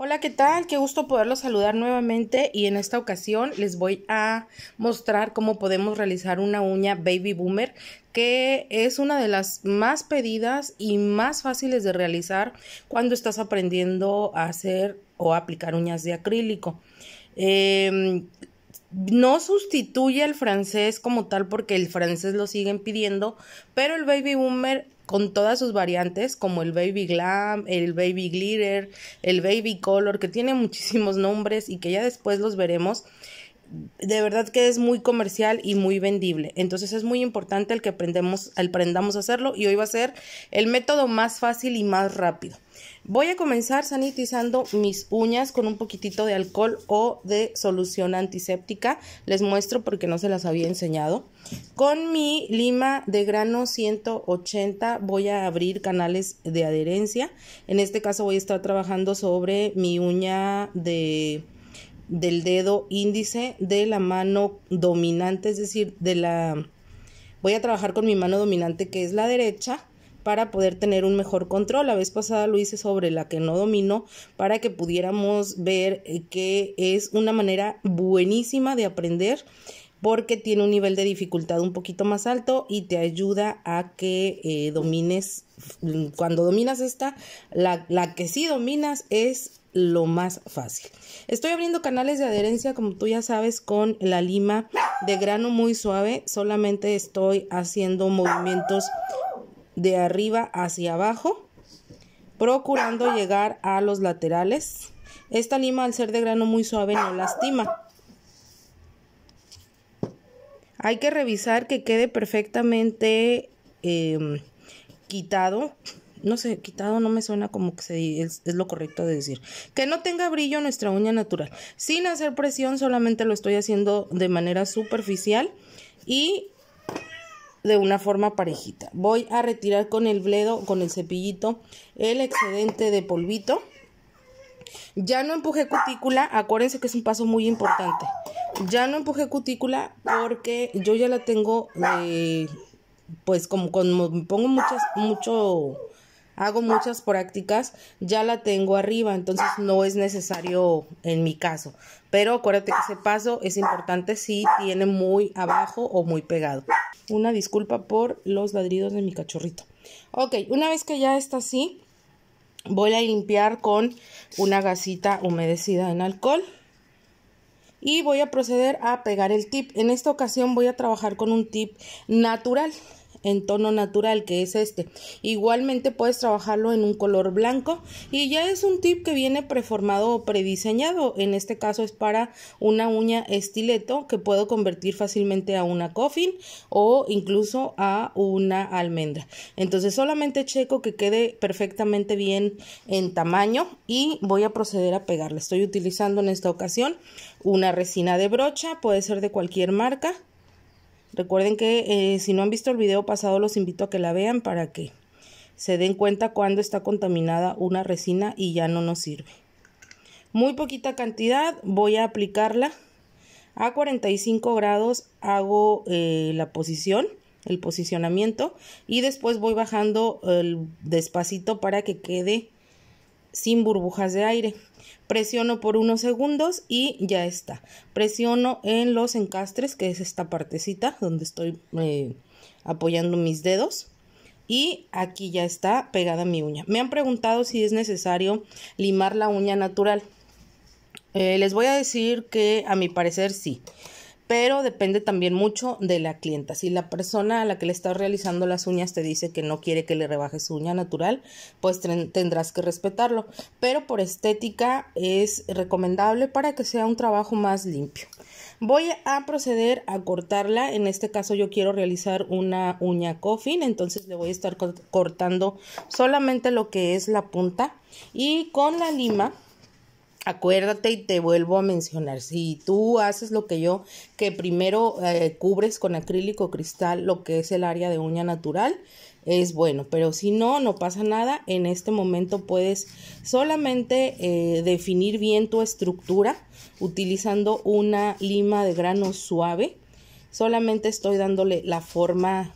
Hola, ¿qué tal? Qué gusto poderlos saludar nuevamente y en esta ocasión les voy a mostrar cómo podemos realizar una uña baby boomer que es una de las más pedidas y más fáciles de realizar cuando estás aprendiendo a hacer o aplicar uñas de acrílico. Em, no sustituye al francés como tal porque el francés lo siguen pidiendo, pero el baby boomer con todas sus variantes, como el Baby Glam, el Baby Glitter, el Baby Color, que tiene muchísimos nombres y que ya después los veremos de verdad que es muy comercial y muy vendible. Entonces es muy importante el que aprendemos, aprendamos a hacerlo y hoy va a ser el método más fácil y más rápido. Voy a comenzar sanitizando mis uñas con un poquitito de alcohol o de solución antiséptica. Les muestro porque no se las había enseñado. Con mi lima de grano 180 voy a abrir canales de adherencia. En este caso voy a estar trabajando sobre mi uña de del dedo índice de la mano dominante, es decir, de la... Voy a trabajar con mi mano dominante que es la derecha para poder tener un mejor control. La vez pasada lo hice sobre la que no domino para que pudiéramos ver que es una manera buenísima de aprender porque tiene un nivel de dificultad un poquito más alto y te ayuda a que eh, domines, cuando dominas esta, la, la que sí dominas es lo más fácil. Estoy abriendo canales de adherencia, como tú ya sabes, con la lima de grano muy suave. Solamente estoy haciendo movimientos de arriba hacia abajo, procurando llegar a los laterales. Esta lima, al ser de grano muy suave, no lastima. Hay que revisar que quede perfectamente em, quitado no sé, quitado no me suena como que es, lo correcto de decir. Que no tenga brillo nuestra uña natural. Sin hacer presión, solamente lo estoy haciendo de manera superficial y de una forma parejita. Voy a retirar con el bledo, con el cepillito, el excedente de polvito. Ya no empujé cutícula, acuérdense que es un paso muy importante. Ya no empujé cutícula porque yo ya la tengo, eh, pues como cuando pongo muchas, mucho hago muchas prácticas, ya la tengo arriba, entonces no es necesario en mi caso. Pero acuérdate que ese paso es importante si tiene muy abajo o muy pegado. Una disculpa por los ladridos de mi cachorrito. Ok, una vez que ya está así, voy a limpiar con una gasita humedecida en alcohol. Y voy a proceder a pegar el tip. En esta ocasión voy a trabajar con un tip natural en tono natural que es este igualmente puedes trabajarlo en un color blanco y ya es un tip que viene preformado o prediseñado en este caso es para una uña estileto que puedo convertir fácilmente a una coffin o incluso a una almendra entonces solamente checo que quede perfectamente bien en tamaño y voy a proceder a pegarla estoy utilizando en esta ocasión una resina de brocha puede ser de cualquier marca Recuerden que eh, si no han visto el video pasado, los invito a que la vean para que se den cuenta cuando está contaminada una resina y ya no nos sirve. Muy poquita cantidad, voy a aplicarla. A 45 grados hago eh, la posición, el posicionamiento y después voy bajando el despacito para que quede sin burbujas de aire presiono por unos segundos y ya está. Presiono en los encastres, que es esta partecita donde estoy eh, apoyando mis dedos. Y aquí ya está pegada mi uña. Me han preguntado si es necesario limar la uña natural. Eh, les voy a decir que a mi parecer sí pero depende también mucho de la clienta. Si la persona a la que le estás realizando las uñas te dice que no quiere que le rebajes su uña natural, pues tendrás que respetarlo, pero por estética es recomendable para que sea un trabajo más limpio. Voy a proceder a cortarla, en este caso yo quiero realizar una uña coffin, entonces le voy a estar cortando solamente lo que es la punta y con la lima acuérdate y te vuelvo a mencionar, si tú haces lo que yo, que primero eh, cubres con acrílico cristal lo que es el área de uña natural, es bueno, pero si no, no pasa nada, en este momento puedes solamente eh, definir bien tu estructura utilizando una lima de grano suave, solamente estoy dándole la forma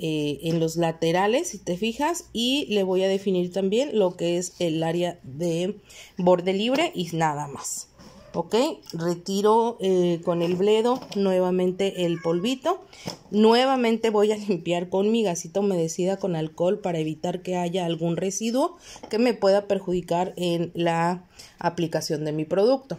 eh, en los laterales, si te fijas, y le voy a definir también lo que es el área de borde libre y nada más. Ok, retiro eh, con el bledo nuevamente el polvito. Nuevamente voy a limpiar con mi gasito humedecida con alcohol para evitar que haya algún residuo que me pueda perjudicar en la aplicación de mi producto.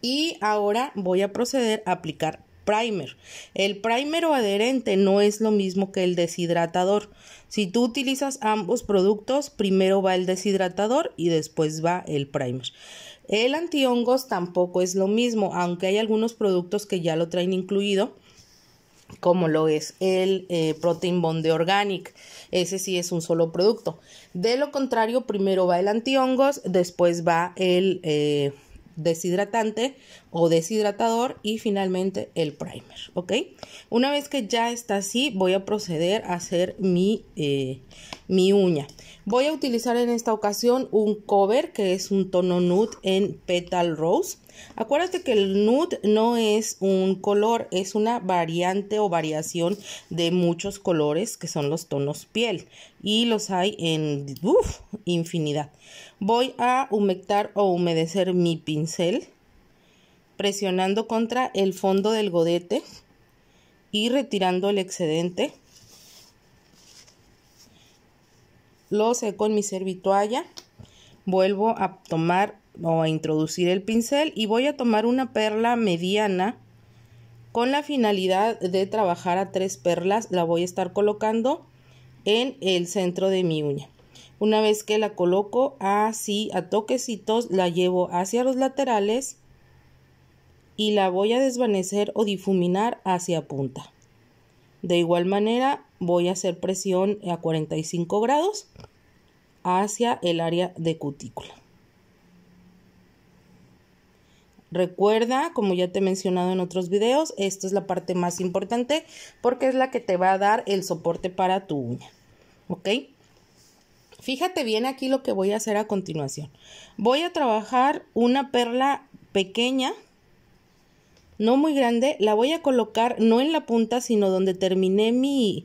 Y ahora voy a proceder a aplicar primer. El primer o adherente no es lo mismo que el deshidratador. Si tú utilizas ambos productos, primero va el deshidratador y después va el primer. El antihongos tampoco es lo mismo, aunque hay algunos productos que ya lo traen incluido como lo es el eh, Protein Bond de Organic. Ese sí es un solo producto. De lo contrario, primero va el antihongos, después va el eh, deshidratante o deshidratador y finalmente el primer, ¿ok? Una vez que ya está así, voy a proceder a hacer mi, eh, mi uña. Voy a utilizar en esta ocasión un cover que es un tono nude en Petal Rose. Acuérdate que el nude no es un color, es una variante o variación de muchos colores que son los tonos piel y los hay en infinidad. Voy a humectar o humedecer mi pincel presionando contra el fondo del godete y retirando el excedente. Lo seco en mi servitualla. Vuelvo a tomar Voy a introducir el pincel y voy a tomar una perla mediana con la finalidad de trabajar a tres perlas la voy a estar colocando en el centro de mi uña una vez que la coloco así a toquecitos la llevo hacia los laterales y la voy a desvanecer o difuminar hacia punta de igual manera voy a hacer presión a 45 grados hacia el área de cutícula Recuerda, como ya te he mencionado en otros videos, esta es la parte más importante porque es la que te va a dar el soporte para tu uña. ¿Ok? Fíjate bien aquí lo que voy a hacer a continuación. Voy a trabajar una perla pequeña, no muy grande, la voy a colocar no en la punta, sino donde terminé mi,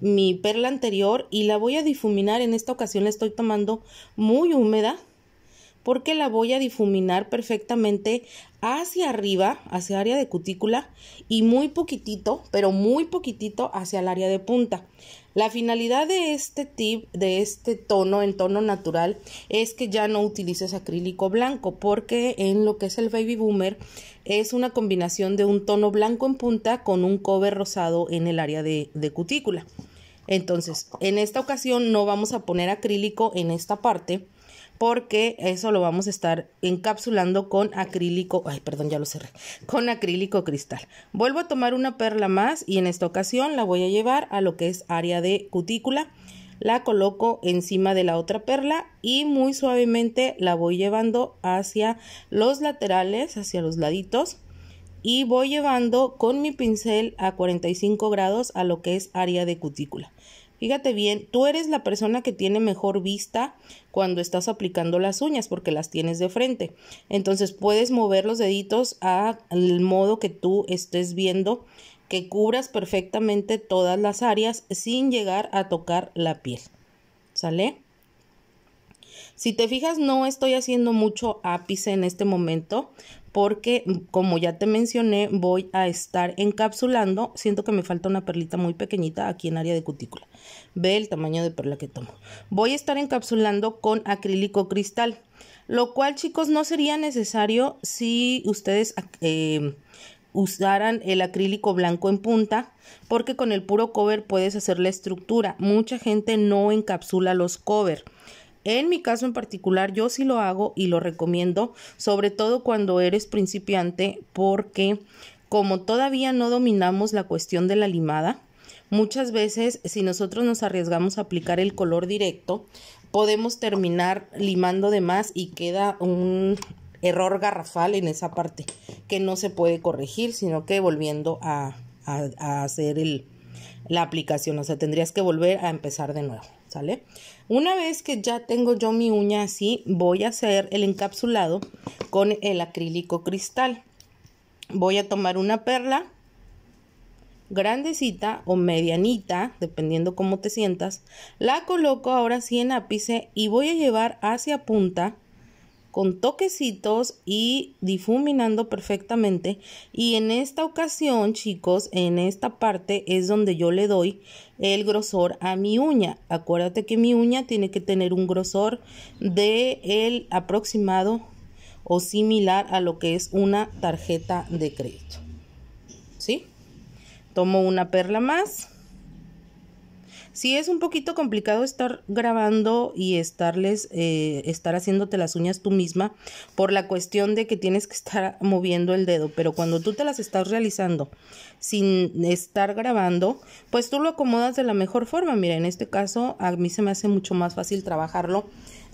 mi perla anterior y la voy a difuminar. En esta ocasión la estoy tomando muy húmeda porque la voy a difuminar perfectamente hacia arriba, hacia área de cutícula y muy poquitito, pero muy poquitito hacia el área de punta. La finalidad de este tip, de este tono en tono natural, es que ya no utilices acrílico blanco, porque en lo que es el baby boomer es una combinación de un tono blanco en punta con un cover rosado en el área de, de cutícula. Entonces, en esta ocasión no vamos a poner acrílico en esta parte porque eso lo vamos a estar encapsulando con acrílico, ay, perdón, ya lo cerré, con acrílico cristal. Vuelvo a tomar una perla más y en esta ocasión la voy a llevar a lo que es área de cutícula. La coloco encima de la otra perla y muy suavemente la voy llevando hacia los laterales, hacia los laditos y voy llevando con mi pincel a 45 grados a lo que es área de cutícula. Fíjate bien, tú eres la persona que tiene mejor vista cuando estás aplicando las uñas porque las tienes de frente. Entonces puedes mover los deditos al modo que tú estés viendo que cubras perfectamente todas las áreas sin llegar a tocar la piel. ¿Sale? Si te fijas, no estoy haciendo mucho ápice en este momento porque como ya te mencioné voy a estar encapsulando, siento que me falta una perlita muy pequeñita aquí en área de cutícula, ve el tamaño de perla que tomo, voy a estar encapsulando con acrílico cristal, lo cual chicos no sería necesario si ustedes eh, usaran el acrílico blanco en punta porque con el puro cover puedes hacer la estructura, mucha gente no encapsula los cover en mi caso en particular, yo sí lo hago y lo recomiendo, sobre todo cuando eres principiante, porque como todavía no dominamos la cuestión de la limada, muchas veces si nosotros nos arriesgamos a aplicar el color directo, podemos terminar limando de más y queda un error garrafal en esa parte que no se puede corregir, sino que volviendo a, hacer la aplicación, o sea, tendrías que volver a empezar de nuevo. Una vez que ya tengo yo mi uña así, voy a hacer el encapsulado con el acrílico cristal. Voy a tomar una perla grandecita o medianita, dependiendo cómo te sientas, la coloco ahora así en ápice y voy a llevar hacia punta con toquecitos y difuminando perfectamente. Y en esta ocasión, chicos, en esta parte es donde yo le doy el grosor a mi uña. Acuérdate que mi uña tiene que tener un grosor de el aproximado o similar a lo que es una tarjeta de crédito. ¿Sí? Tomo una perla más Sí es un poquito complicado estar grabando y estarles, eh, estar haciéndote las uñas tú misma por la cuestión de que tienes que estar moviendo el dedo, pero cuando tú te las estás realizando sin estar grabando, pues tú lo acomodas de la mejor forma. Mira, en este caso a mí se me hace mucho más fácil trabajarlo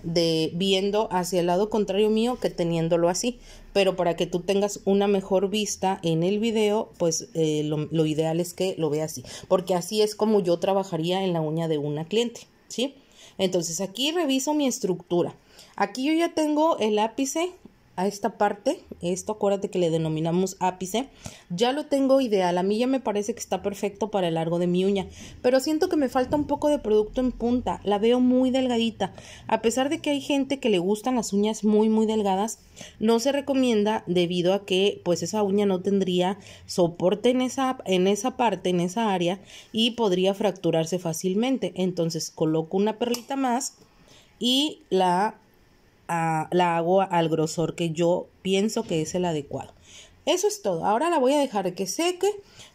de viendo hacia el lado contrario mío que teniéndolo así pero para que tú tengas una mejor vista en el video, pues eh, lo, ideal es que lo veas así, porque así es como yo trabajaría en la uña de una cliente, ¿sí? Entonces aquí reviso mi estructura. Aquí yo ya tengo el ápice a esta parte, esto acuérdate que le denominamos ápice, ya lo tengo ideal, a mí ya me parece que está perfecto para el largo de mi uña, pero siento que me falta un poco de producto en punta, la veo muy delgadita, a pesar de que hay gente que le gustan las uñas muy muy delgadas, no se recomienda debido a que pues esa uña no tendría soporte en esa, en esa parte, en esa área y podría fracturarse fácilmente, entonces coloco una perlita más y la la hago al grosor que yo pienso que es el adecuado. Eso es todo. Ahora la voy a dejar que seque.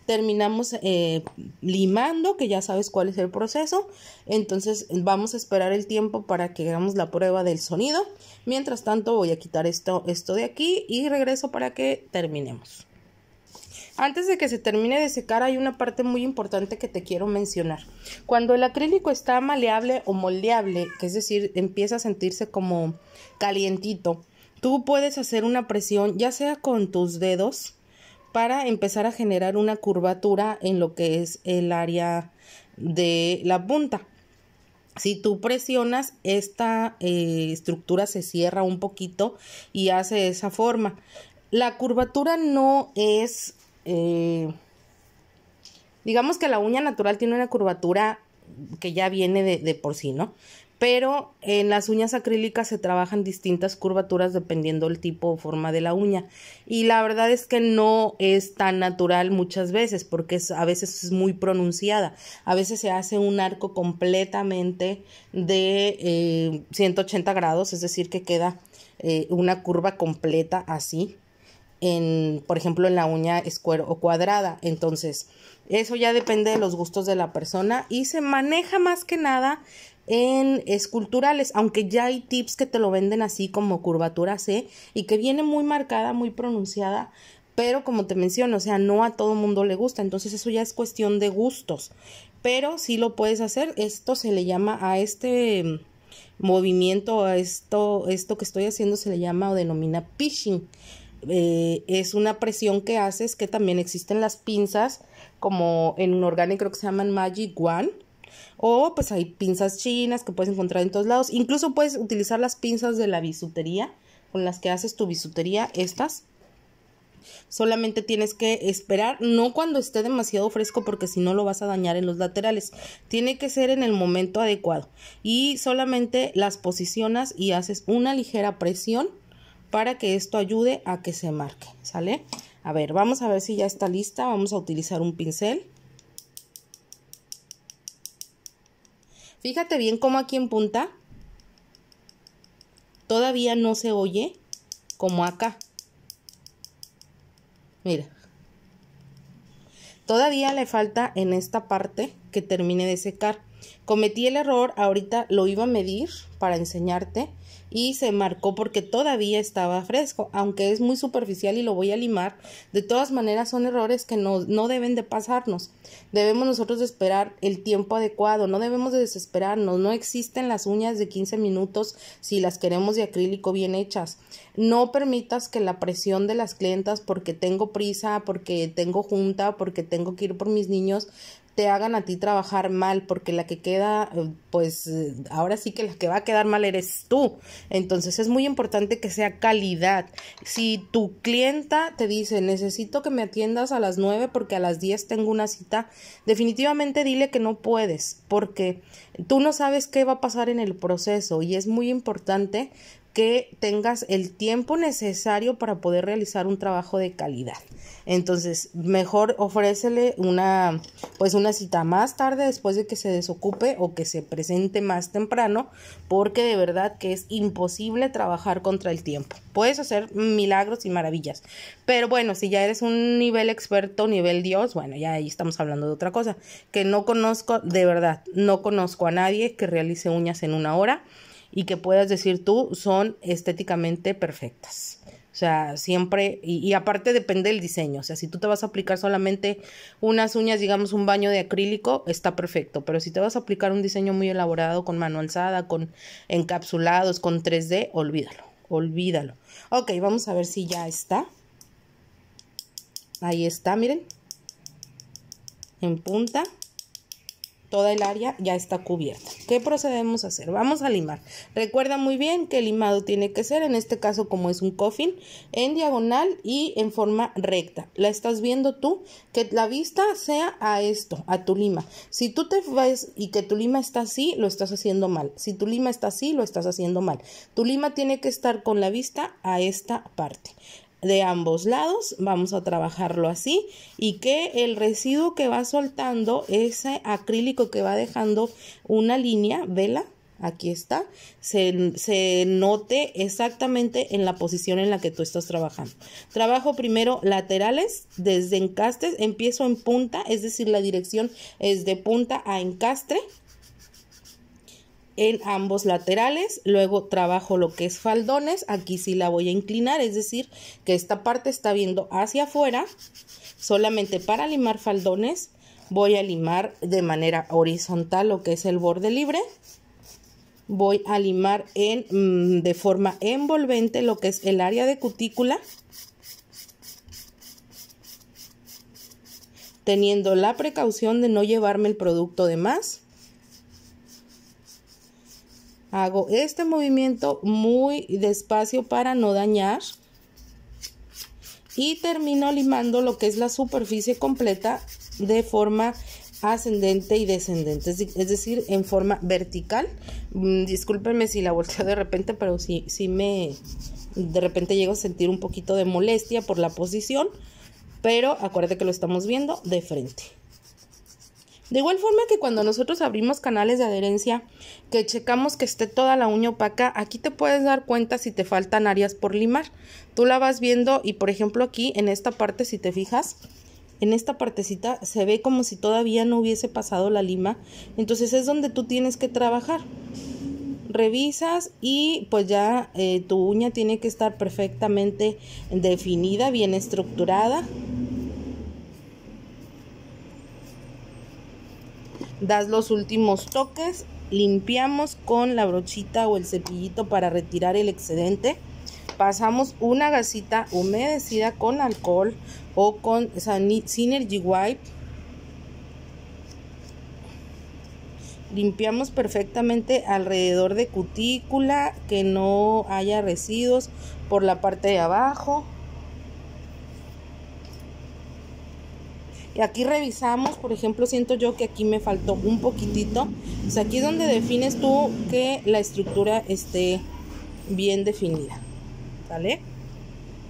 Terminamos eh, limando, que ya sabes cuál es el proceso. Entonces vamos a esperar el tiempo para que hagamos la prueba del sonido. Mientras tanto voy a quitar esto, esto de aquí y regreso para que terminemos. Antes de que se termine de secar hay una parte muy importante que te quiero mencionar. Cuando el acrílico está maleable o moldeable, que es decir, empieza a sentirse como calientito. Tú puedes hacer una presión ya sea con tus dedos para empezar a generar una curvatura en lo que es el área de la punta. Si tú presionas, esta eh, estructura se cierra un poquito y hace esa forma. La curvatura no es, eh, digamos que la uña natural tiene una curvatura que ya viene de, de por sí, ¿no? pero en las uñas acrílicas se trabajan distintas curvaturas dependiendo del tipo o forma de la uña y la verdad es que no es tan natural muchas veces porque a veces es muy pronunciada a veces se hace un arco completamente de 180 eh, grados es decir que queda eh, una curva completa así en, por ejemplo, en la uña square o cuadrada. Entonces, eso ya depende de los gustos de la persona y se maneja más que nada en esculturales, aunque ya hay tips que te lo venden así como curvatura C y que viene muy marcada, muy pronunciada, pero como te menciono, o sea, no a todo mundo le gusta, entonces eso ya es cuestión de gustos, pero si lo puedes hacer, esto se le llama a este mm, movimiento, a esto, esto que estoy haciendo se le llama o denomina pitching. Eh, es una presión que haces que también existen las pinzas como en un creo que se llaman Magic One o pues hay pinzas chinas que puedes encontrar en todos lados. Incluso puedes utilizar las pinzas de la bisutería con las que haces tu bisutería, estas. Solamente tienes que esperar, no cuando esté demasiado fresco porque si no lo vas a dañar en los laterales. Tiene que ser en el momento adecuado. Y solamente las posicionas y haces una ligera presión para que esto ayude a que se marque, ¿sale? A ver, vamos a ver si ya está lista. Vamos a utilizar un pincel. Fíjate bien cómo aquí en punta todavía no se oye como acá. Mira. Todavía le falta en esta parte que termine de secar. Cometí el error, ahorita lo iba a medir para enseñarte, y se marcó porque todavía estaba fresco, aunque es muy superficial y lo voy a limar. De todas maneras son errores que no, deben de pasarnos. Debemos nosotros esperar el tiempo adecuado, no debemos de desesperarnos, no existen las uñas de 15 minutos si las queremos de acrílico bien hechas. No permitas que la presión de las clientas porque tengo prisa, porque tengo junta, porque tengo que ir por mis niños, te hagan a ti trabajar mal, porque la que queda, pues ahora sí que la que va a quedar mal eres tú. Entonces es muy importante que sea calidad. Si tu clienta te dice, necesito que me atiendas a las 9 porque a las 10 tengo una cita, definitivamente dile que no puedes, porque tú no sabes qué va a pasar en el proceso y es muy importante que tengas el tiempo necesario para poder realizar un trabajo de calidad. Entonces, mejor ofrécele una pues una cita más tarde después de que se desocupe o que se presente más temprano, porque de verdad que es imposible trabajar contra el tiempo. Puedes hacer milagros y maravillas, pero bueno, si ya eres un nivel experto, nivel Dios, bueno, ya ahí estamos hablando de otra cosa, que no conozco de verdad, no conozco a nadie que realice uñas en una hora y que puedas decir tú son estéticamente perfectas. O sea, siempre, y, aparte depende del diseño. O sea, si tú te vas a aplicar solamente unas uñas, digamos un baño de acrílico, está perfecto. Pero si te vas a aplicar un diseño muy elaborado, con mano alzada, con encapsulados, con 3D, olvídalo, olvídalo. Ok, vamos a ver si ya está. Ahí está, miren. En punta toda el área ya está cubierta. ¿Qué procedemos a hacer? Vamos a limar. Recuerda muy bien que el limado tiene que ser, en este caso como es un coffin, en diagonal y en forma recta. La estás viendo tú, que la vista sea a esto, a tu lima. Si tú te ves y que tu lima está así, lo estás haciendo mal. Si tu lima está así, lo estás haciendo mal. Tu lima tiene que estar con la vista a esta parte de ambos lados, vamos a trabajarlo así y que el residuo que va soltando, ese acrílico que va dejando una línea, vela, aquí está, se, se, note exactamente en la posición en la que tú estás trabajando. Trabajo primero laterales, desde encastes, empiezo en punta, es decir, la dirección es de punta a encastre, en ambos laterales, luego trabajo lo que es faldones, aquí sí la voy a inclinar, es decir, que esta parte está viendo hacia afuera, solamente para limar faldones voy a limar de manera horizontal lo que es el borde libre, voy a limar en, mm, de forma envolvente lo que es el área de cutícula, teniendo la precaución de no llevarme el producto de más, Hago este movimiento muy despacio para no dañar. Y termino limando lo que es la superficie completa de forma ascendente y descendente, es decir, en forma vertical. Mm, discúlpenme si la volteo de repente, pero si me de repente llego a sentir un poquito de molestia por la posición, pero acuérdate que lo estamos viendo de frente. De igual forma que cuando nosotros abrimos canales de adherencia, que checamos que esté toda la uña opaca, aquí te puedes dar cuenta si te faltan áreas por limar. Tú la vas viendo y por ejemplo aquí en esta parte si te fijas, en esta partecita se ve como si todavía no hubiese pasado la lima. Entonces es donde tú tienes que trabajar. Revisas y pues ya eh, tu uña tiene que estar perfectamente definida, bien estructurada das los últimos toques, limpiamos con la brochita o el cepillito para retirar el excedente, pasamos una gasita humedecida con alcohol o con Synergy Wipe, limpiamos perfectamente alrededor de cutícula, que no haya residuos por la parte de abajo, Aquí revisamos, por ejemplo, siento yo que aquí me faltó un poquitito. O sea, aquí es donde defines tú que la estructura esté bien definida. ¿Vale?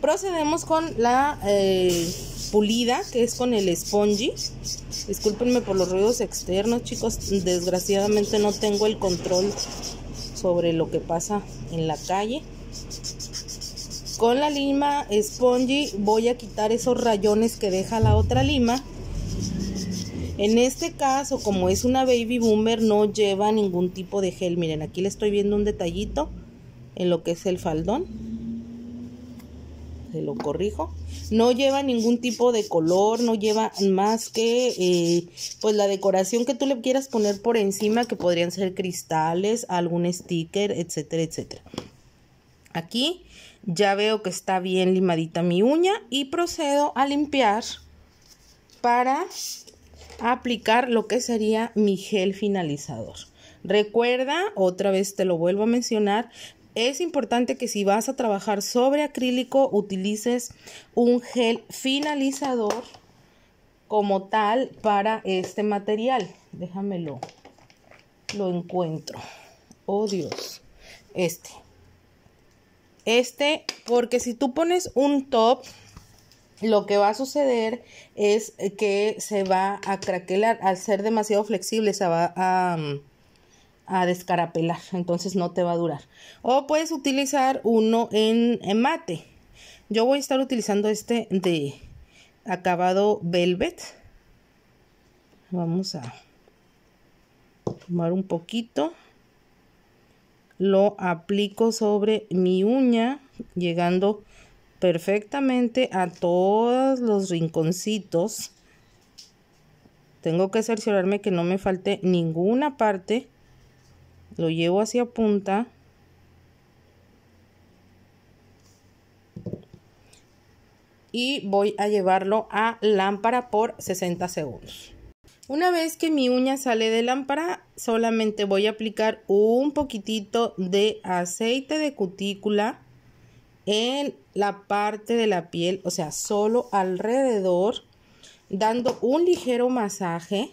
Procedemos con la eh, pulida, que es con el spongy. Discúlpenme por los ruidos externos, chicos. Desgraciadamente no tengo el control sobre lo que pasa en la calle. Con la lima spongy voy a quitar esos rayones que deja la otra lima en este caso, como es una baby boomer, no lleva ningún tipo de gel. Miren, aquí le estoy viendo un detallito en lo que es el faldón. Se lo corrijo. No lleva ningún tipo de color, no lleva más que eh, pues la decoración que tú le quieras poner por encima, que podrían ser cristales, algún sticker, etcétera, etcétera. Aquí ya veo que está bien limadita mi uña y procedo a limpiar para aplicar lo que sería mi gel finalizador. Recuerda, otra vez te lo vuelvo a mencionar, es importante que si vas a trabajar sobre acrílico utilices un gel finalizador como tal para este material. Déjamelo, lo encuentro. Oh Dios, este. Este, porque si tú pones un top lo que va a suceder es eh, que se va a craquelar. Al ser demasiado flexible, se va mm, a, descarapelar. Entonces no te va a durar. O puedes utilizar uno en, en mate. Yo voy a estar utilizando este de acabado velvet. Vamos a tomar un poquito. Lo aplico sobre mi uña, llegando perfectamente a todos los rinconcitos. Tengo que cerciorarme que no me falte ninguna parte. Lo llevo hacia punta. Y voy a llevarlo a lámpara por 60 segundos. Una vez que mi uña sale de lámpara, solamente voy a aplicar un poquitito de aceite de cutícula en la parte de la piel, o sea, solo alrededor, dando un ligero masaje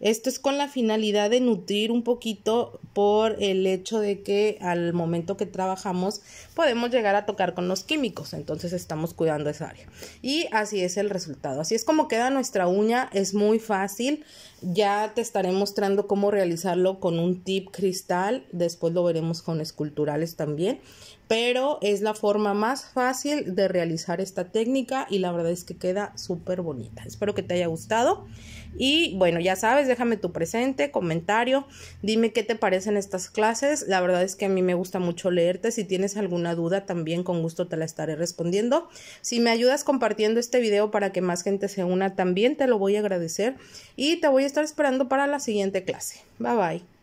esto es con la finalidad de nutrir un poquito por el hecho de que al momento que trabajamos podemos llegar a tocar con los químicos, entonces estamos cuidando esa área. Y así es el resultado. Así es como queda nuestra uña, es muy fácil. Ya te estaré mostrando cómo realizarlo con un tip cristal, después lo veremos con esculturales también, pero es la forma más fácil de realizar esta técnica y la verdad es que queda súper bonita. Espero que te haya gustado y bueno, ya sabes, déjame tu presente, comentario, dime qué te parecen estas clases. La verdad es que a mí me gusta mucho leerte. Si tienes alguna duda también con gusto te la estaré respondiendo. Si me ayudas compartiendo este video para que más gente se una también te lo voy a agradecer y te voy a estar esperando para la siguiente clase. Bye bye.